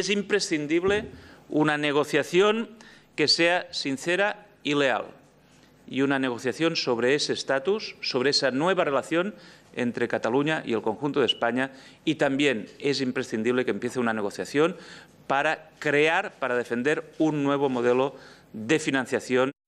es imprescindible una negociación que sea sincera y leal y una negociación sobre ese estatus, sobre esa nueva relación entre Cataluña y el conjunto de España y también es imprescindible que empiece una negociación para crear, para defender un nuevo modelo de financiación.